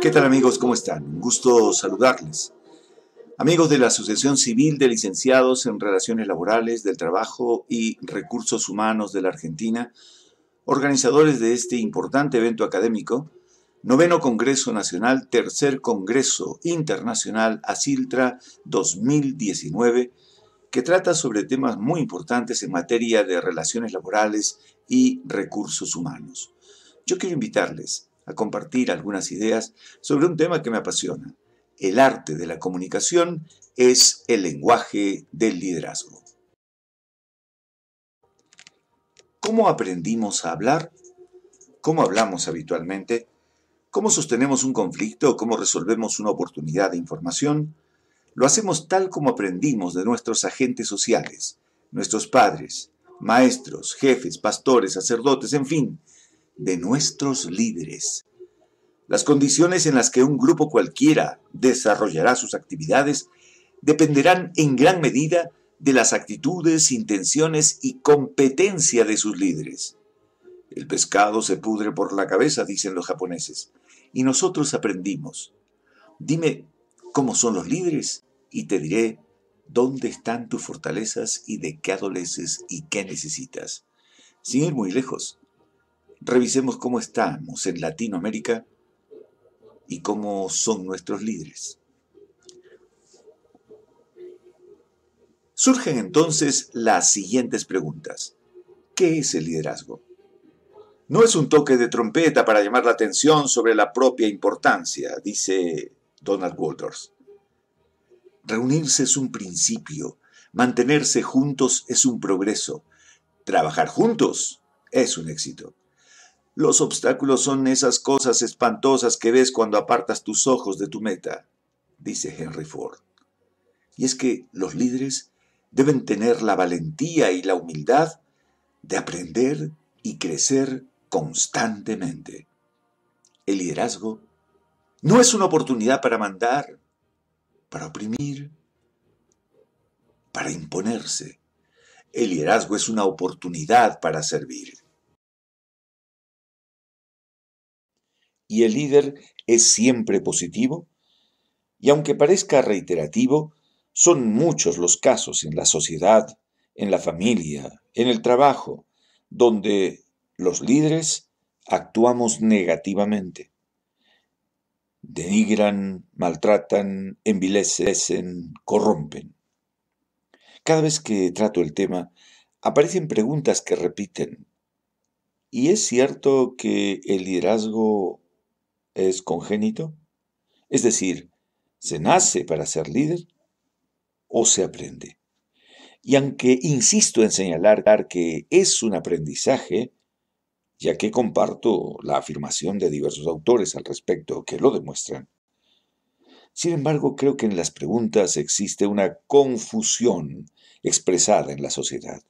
¿Qué tal amigos? ¿Cómo están? Un gusto saludarles. Amigos de la Asociación Civil de Licenciados en Relaciones Laborales del Trabajo y Recursos Humanos de la Argentina, organizadores de este importante evento académico, Noveno Congreso Nacional, Tercer Congreso Internacional ASILTRA 2019, que trata sobre temas muy importantes en materia de relaciones laborales y recursos humanos. Yo quiero invitarles a compartir algunas ideas sobre un tema que me apasiona. El arte de la comunicación es el lenguaje del liderazgo. ¿Cómo aprendimos a hablar? ¿Cómo hablamos habitualmente? ¿Cómo sostenemos un conflicto? ¿Cómo resolvemos una oportunidad de información? Lo hacemos tal como aprendimos de nuestros agentes sociales, nuestros padres, maestros, jefes, pastores, sacerdotes, en fin, de nuestros líderes. Las condiciones en las que un grupo cualquiera desarrollará sus actividades dependerán en gran medida de las actitudes, intenciones y competencia de sus líderes. El pescado se pudre por la cabeza, dicen los japoneses, y nosotros aprendimos. Dime cómo son los líderes y te diré dónde están tus fortalezas y de qué adoleces y qué necesitas. Sin ir muy lejos, revisemos cómo estamos en Latinoamérica y cómo son nuestros líderes. Surgen entonces las siguientes preguntas. ¿Qué es el liderazgo? No es un toque de trompeta para llamar la atención sobre la propia importancia, dice Donald Walters. Reunirse es un principio, mantenerse juntos es un progreso, trabajar juntos es un éxito. Los obstáculos son esas cosas espantosas que ves cuando apartas tus ojos de tu meta, dice Henry Ford. Y es que los líderes deben tener la valentía y la humildad de aprender y crecer constantemente. El liderazgo no es una oportunidad para mandar, para oprimir, para imponerse. El liderazgo es una oportunidad para servir. y el líder es siempre positivo? Y aunque parezca reiterativo, son muchos los casos en la sociedad, en la familia, en el trabajo, donde los líderes actuamos negativamente. Denigran, maltratan, envilecen, corrompen. Cada vez que trato el tema, aparecen preguntas que repiten. ¿Y es cierto que el liderazgo es congénito? Es decir, ¿se nace para ser líder o se aprende? Y aunque insisto en señalar que es un aprendizaje, ya que comparto la afirmación de diversos autores al respecto que lo demuestran, sin embargo creo que en las preguntas existe una confusión expresada en la sociedad.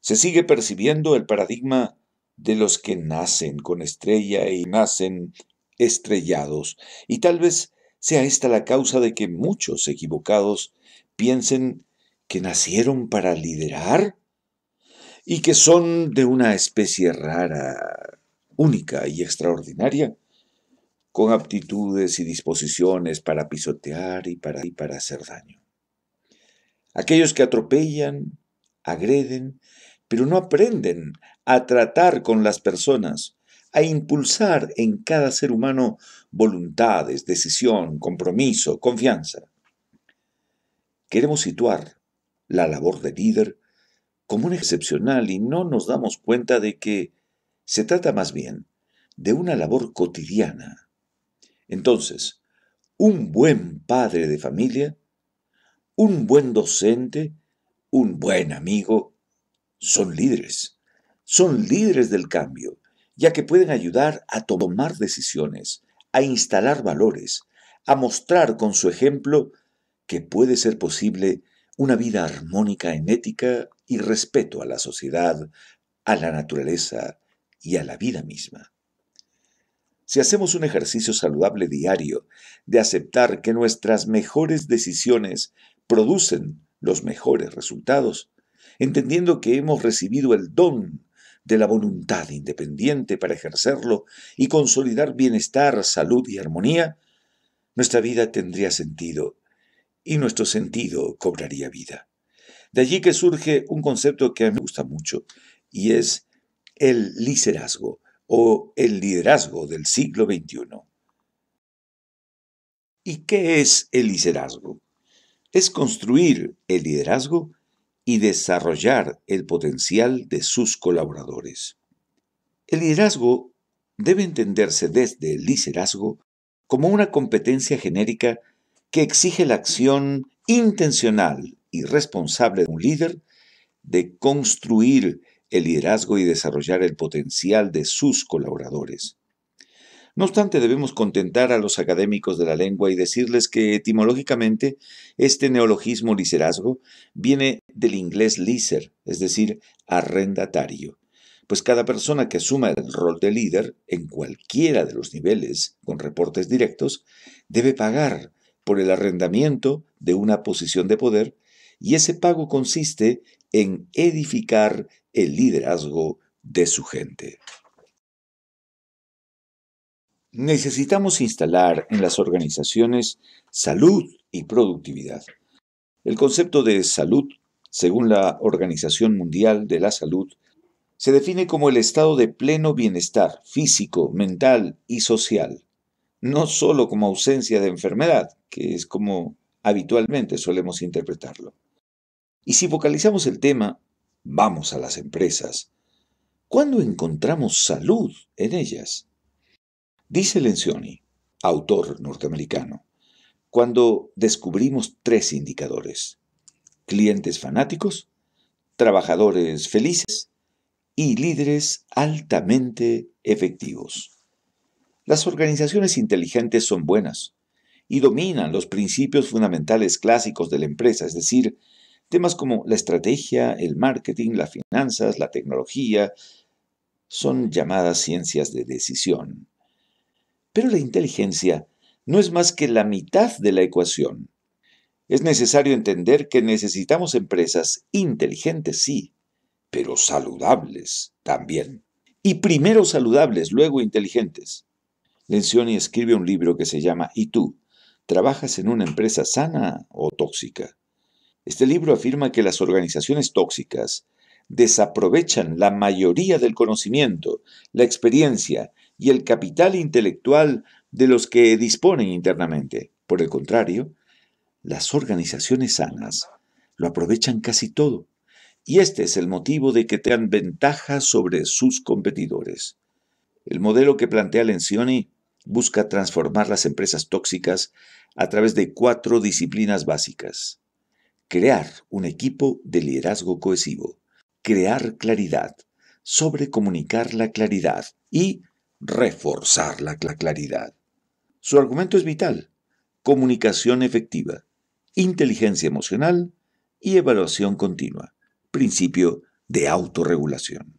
Se sigue percibiendo el paradigma de los que nacen con estrella y nacen estrellados, y tal vez sea esta la causa de que muchos equivocados piensen que nacieron para liderar y que son de una especie rara, única y extraordinaria, con aptitudes y disposiciones para pisotear y para, y para hacer daño. Aquellos que atropellan, agreden, pero no aprenden a tratar con las personas, a impulsar en cada ser humano voluntades, decisión, compromiso, confianza. Queremos situar la labor de líder como una excepcional y no nos damos cuenta de que se trata más bien de una labor cotidiana. Entonces, un buen padre de familia, un buen docente, un buen amigo, son líderes. Son líderes del cambio ya que pueden ayudar a tomar decisiones, a instalar valores, a mostrar con su ejemplo que puede ser posible una vida armónica en ética y respeto a la sociedad, a la naturaleza y a la vida misma. Si hacemos un ejercicio saludable diario de aceptar que nuestras mejores decisiones producen los mejores resultados, entendiendo que hemos recibido el don de la voluntad independiente para ejercerlo y consolidar bienestar, salud y armonía, nuestra vida tendría sentido y nuestro sentido cobraría vida. De allí que surge un concepto que a mí me gusta mucho y es el liderazgo o el liderazgo del siglo XXI. ¿Y qué es el liderazgo? Es construir el liderazgo y desarrollar el potencial de sus colaboradores. El liderazgo debe entenderse desde el liderazgo como una competencia genérica que exige la acción intencional y responsable de un líder de construir el liderazgo y desarrollar el potencial de sus colaboradores. No obstante, debemos contentar a los académicos de la lengua y decirles que etimológicamente este neologismo liserazgo viene del inglés liser, es decir, arrendatario, pues cada persona que asuma el rol de líder en cualquiera de los niveles con reportes directos debe pagar por el arrendamiento de una posición de poder y ese pago consiste en edificar el liderazgo de su gente. Necesitamos instalar en las organizaciones salud y productividad. El concepto de salud, según la Organización Mundial de la Salud, se define como el estado de pleno bienestar físico, mental y social, no solo como ausencia de enfermedad, que es como habitualmente solemos interpretarlo. Y si focalizamos el tema, vamos a las empresas. ¿Cuándo encontramos salud en ellas? Dice Lencioni, autor norteamericano, cuando descubrimos tres indicadores, clientes fanáticos, trabajadores felices y líderes altamente efectivos. Las organizaciones inteligentes son buenas y dominan los principios fundamentales clásicos de la empresa, es decir, temas como la estrategia, el marketing, las finanzas, la tecnología, son llamadas ciencias de decisión. Pero la inteligencia no es más que la mitad de la ecuación. Es necesario entender que necesitamos empresas inteligentes, sí, pero saludables también. Y primero saludables, luego inteligentes. Lencioni escribe un libro que se llama ¿Y tú? ¿Trabajas en una empresa sana o tóxica? Este libro afirma que las organizaciones tóxicas desaprovechan la mayoría del conocimiento, la experiencia y el capital intelectual de los que disponen internamente. Por el contrario, las organizaciones sanas lo aprovechan casi todo, y este es el motivo de que tengan ventaja sobre sus competidores. El modelo que plantea Lencioni busca transformar las empresas tóxicas a través de cuatro disciplinas básicas. Crear un equipo de liderazgo cohesivo, crear claridad, sobrecomunicar la claridad y reforzar la claridad. Su argumento es vital. Comunicación efectiva, inteligencia emocional y evaluación continua, principio de autorregulación.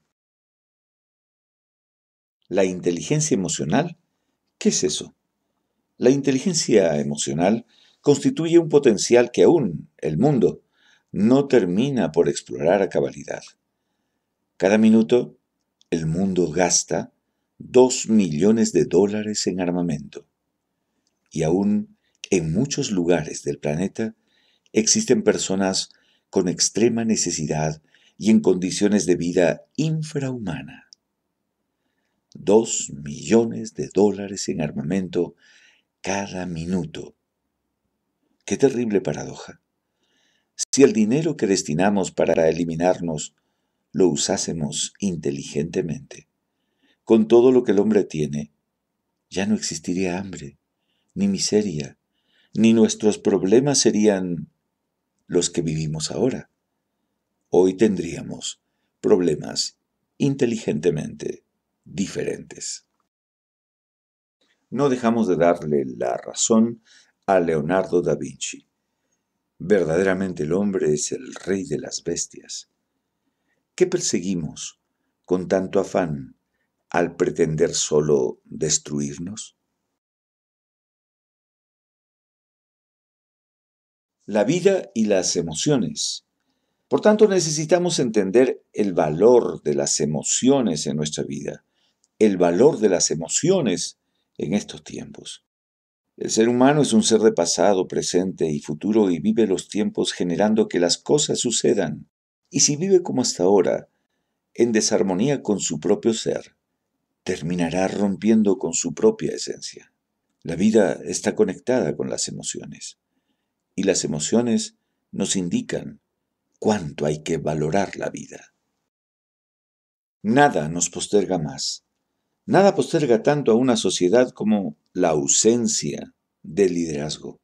La inteligencia emocional, ¿qué es eso? La inteligencia emocional constituye un potencial que aún el mundo no termina por explorar a cabalidad. Cada minuto, el mundo gasta dos millones de dólares en armamento. Y aún en muchos lugares del planeta existen personas con extrema necesidad y en condiciones de vida infrahumana. Dos millones de dólares en armamento cada minuto. Qué terrible paradoja. Si el dinero que destinamos para eliminarnos lo usásemos inteligentemente con todo lo que el hombre tiene, ya no existiría hambre, ni miseria, ni nuestros problemas serían los que vivimos ahora. Hoy tendríamos problemas inteligentemente diferentes. No dejamos de darle la razón a Leonardo da Vinci. Verdaderamente el hombre es el rey de las bestias. ¿Qué perseguimos con tanto afán al pretender solo destruirnos? La vida y las emociones. Por tanto, necesitamos entender el valor de las emociones en nuestra vida, el valor de las emociones en estos tiempos. El ser humano es un ser de pasado, presente y futuro y vive los tiempos generando que las cosas sucedan. Y si vive como hasta ahora, en desarmonía con su propio ser, terminará rompiendo con su propia esencia. La vida está conectada con las emociones y las emociones nos indican cuánto hay que valorar la vida. Nada nos posterga más. Nada posterga tanto a una sociedad como la ausencia de liderazgo.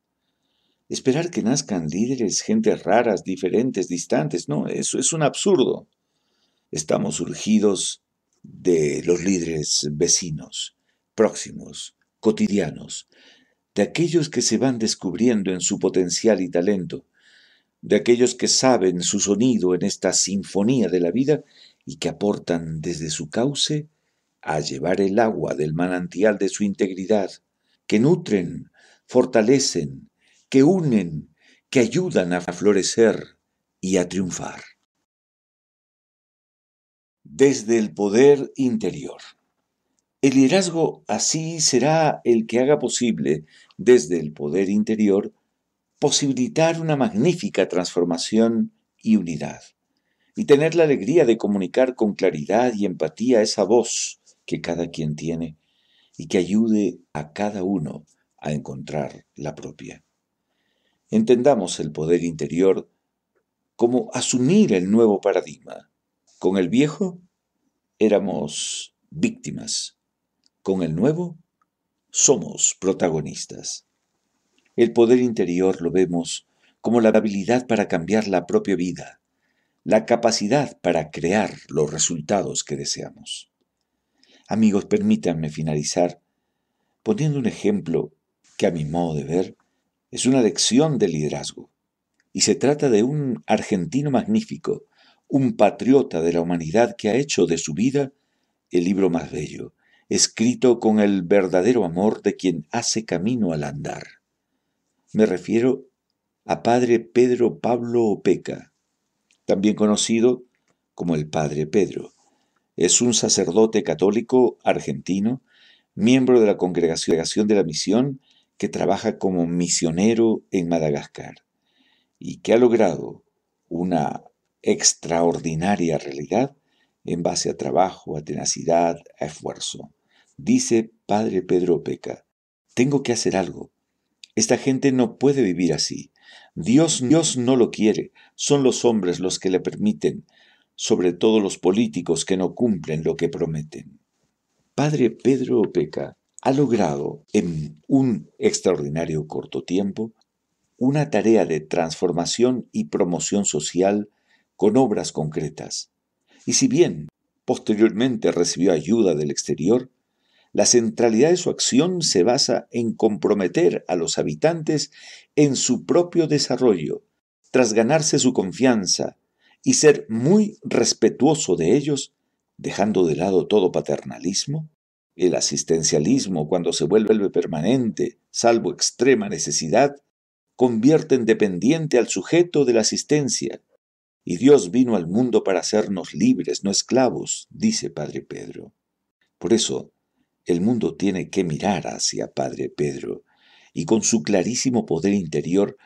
Esperar que nazcan líderes, gentes raras, diferentes, distantes, no, eso es un absurdo. Estamos surgidos de los líderes vecinos, próximos, cotidianos, de aquellos que se van descubriendo en su potencial y talento, de aquellos que saben su sonido en esta sinfonía de la vida y que aportan desde su cauce a llevar el agua del manantial de su integridad, que nutren, fortalecen, que unen, que ayudan a florecer y a triunfar desde el poder interior. El liderazgo así será el que haga posible, desde el poder interior, posibilitar una magnífica transformación y unidad, y tener la alegría de comunicar con claridad y empatía esa voz que cada quien tiene y que ayude a cada uno a encontrar la propia. Entendamos el poder interior como asumir el nuevo paradigma, con el viejo éramos víctimas, con el nuevo somos protagonistas. El poder interior lo vemos como la habilidad para cambiar la propia vida, la capacidad para crear los resultados que deseamos. Amigos, permítanme finalizar poniendo un ejemplo que a mi modo de ver es una lección de liderazgo, y se trata de un argentino magnífico un patriota de la humanidad que ha hecho de su vida el libro más bello, escrito con el verdadero amor de quien hace camino al andar. Me refiero a Padre Pedro Pablo Opeca, también conocido como el Padre Pedro. Es un sacerdote católico argentino, miembro de la Congregación de la Misión, que trabaja como misionero en Madagascar y que ha logrado una extraordinaria realidad en base a trabajo, a tenacidad, a esfuerzo. Dice Padre Pedro Peca, tengo que hacer algo. Esta gente no puede vivir así. Dios, Dios no lo quiere, son los hombres los que le permiten, sobre todo los políticos que no cumplen lo que prometen. Padre Pedro Opeca ha logrado en un extraordinario corto tiempo una tarea de transformación y promoción social con obras concretas. Y si bien posteriormente recibió ayuda del exterior, la centralidad de su acción se basa en comprometer a los habitantes en su propio desarrollo, tras ganarse su confianza y ser muy respetuoso de ellos, dejando de lado todo paternalismo, el asistencialismo cuando se vuelve permanente, salvo extrema necesidad, convierte en dependiente al sujeto de la asistencia, y Dios vino al mundo para hacernos libres, no esclavos, dice Padre Pedro. Por eso, el mundo tiene que mirar hacia Padre Pedro, y con su clarísimo poder interior